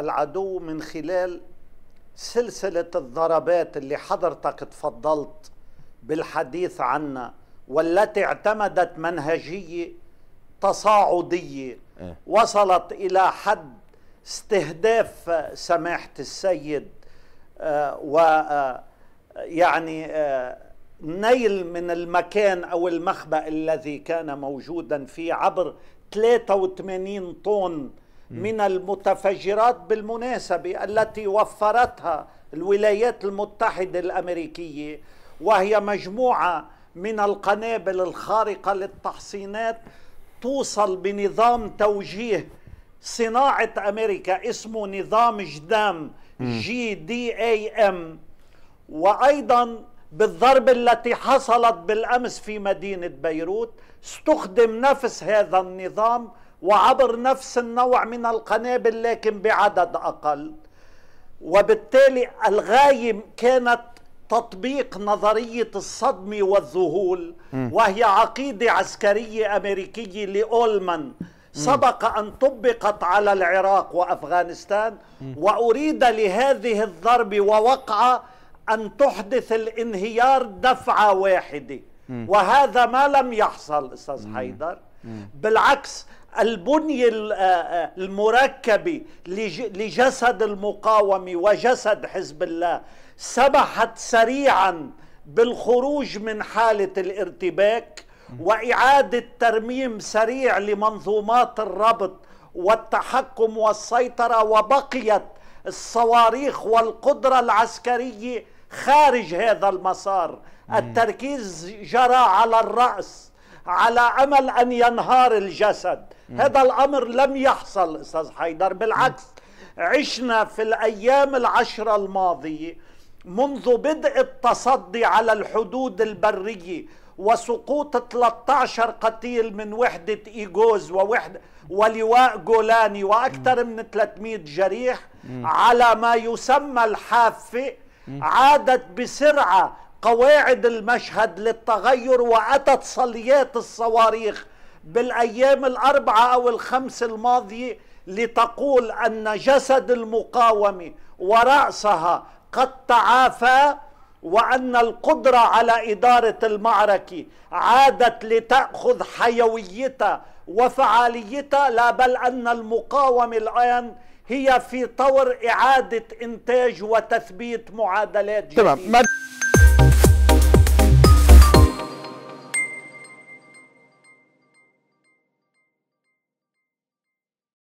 العدو من خلال سلسلة الضربات اللي حضرتك تفضلت بالحديث عنها والتي اعتمدت منهجية تصاعدية إيه. وصلت إلى حد استهداف سماحة السيد آه، و آه، يعني آه، نيل من المكان أو المخبأ الذي كان موجودا فيه عبر 83 طن من المتفجرات بالمناسبة التي وفرتها الولايات المتحدة الأمريكية وهي مجموعة من القنابل الخارقة للتحصينات توصل بنظام توجيه صناعة أمريكا اسمه نظام جدام جي دي اي ام وأيضا بالضرب التي حصلت بالأمس في مدينة بيروت استخدم نفس هذا النظام وعبر نفس النوع من القنابل لكن بعدد أقل وبالتالي الغايه كانت تطبيق نظرية الصدمة والذهول وهي عقيدة عسكرية أمريكية لأولمان سبق أن طبقت على العراق وأفغانستان وأريد لهذه الضربة ووقعة أن تحدث الانهيار دفعة واحدة وهذا ما لم يحصل أستاذ حيدر بالعكس البنية آه، آه، المركبة لجسد المقاومة وجسد حزب الله سمحت سريعا بالخروج من حالة الارتباك وإعادة ترميم سريع لمنظومات الربط والتحكم والسيطرة وبقيت الصواريخ والقدرة العسكرية خارج هذا المسار التركيز جرى على الرأس على امل ان ينهار الجسد مم. هذا الامر لم يحصل استاذ حيدر بالعكس مم. عشنا في الايام العشره الماضيه منذ بدء التصدي على الحدود البريه وسقوط 13 قتيل من وحدة إيجوز ووحدة ولواء جولاني وأكثر من 300 جريح على ما يسمى الحافة عادت بسرعة قواعد المشهد للتغير وأتت صليات الصواريخ بالأيام الأربعة أو الخمس الماضية لتقول أن جسد المقاومة ورأسها قد تعافى وأن القدرة على إدارة المعركة عادت لتأخذ حيويتها وفعاليتها لا بل أن المقاومة الآن هي في طور إعادة إنتاج وتثبيت معادلات جديدة تمام